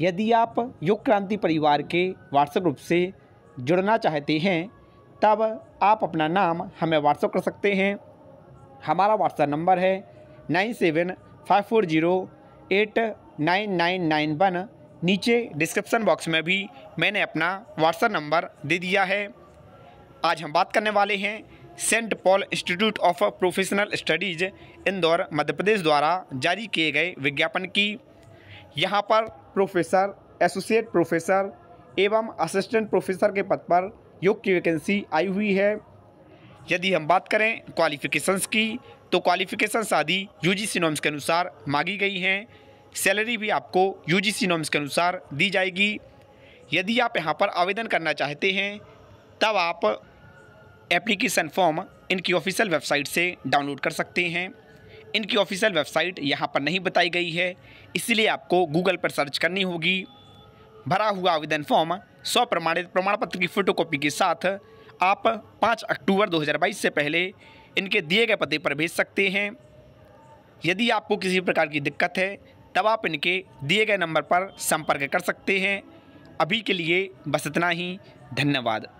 यदि आप योग क्रांति परिवार के व्हाट्सएप ग्रुप से जुड़ना चाहते हैं तब आप अपना नाम हमें व्हाट्सएप कर सकते हैं हमारा व्हाट्सएप नंबर है nine seven five four zero eight nine nine nine one नीचे डिस्क्रिप्सन बॉक्स में भी मैंने अपना व्हाट्सएप नंबर दे दिया है आज हम बात करने वाले हैं Saint Paul Institute of Professional Studies Indore Madhya Pradesh द्वारा जारी किए गए विज्ञापन की यहाँ पर प्रोफेसर एसोसिएट प्रोफेसर एवं असिस्टेंट प्रोफेसर के पद पर योग की वैकेंसी आई हुई है यदि हम बात करें क्वालिफ़िकेशंस की तो क्वालिफ़िकेशंस आदि यू जी के अनुसार मांगी गई हैं सैलरी भी आपको यू जी के अनुसार दी जाएगी यदि आप यहाँ पर आवेदन करना चाहते हैं तब आप एप्लीकेशन फॉर्म इनकी ऑफिशियल वेबसाइट से डाउनलोड कर सकते हैं इनकी ऑफिशियल वेबसाइट यहाँ पर नहीं बताई गई है इसलिए आपको गूगल पर सर्च करनी होगी भरा हुआ आवेदन फॉर्म स्व प्रमाणित प्रमाण पत्र की फोटोकॉपी के साथ आप 5 अक्टूबर 2022 से पहले इनके दिए गए पते पर भेज सकते हैं यदि आपको किसी प्रकार की दिक्कत है तब आप इनके दिए गए नंबर पर संपर्क कर सकते हैं अभी के लिए बस इतना ही धन्यवाद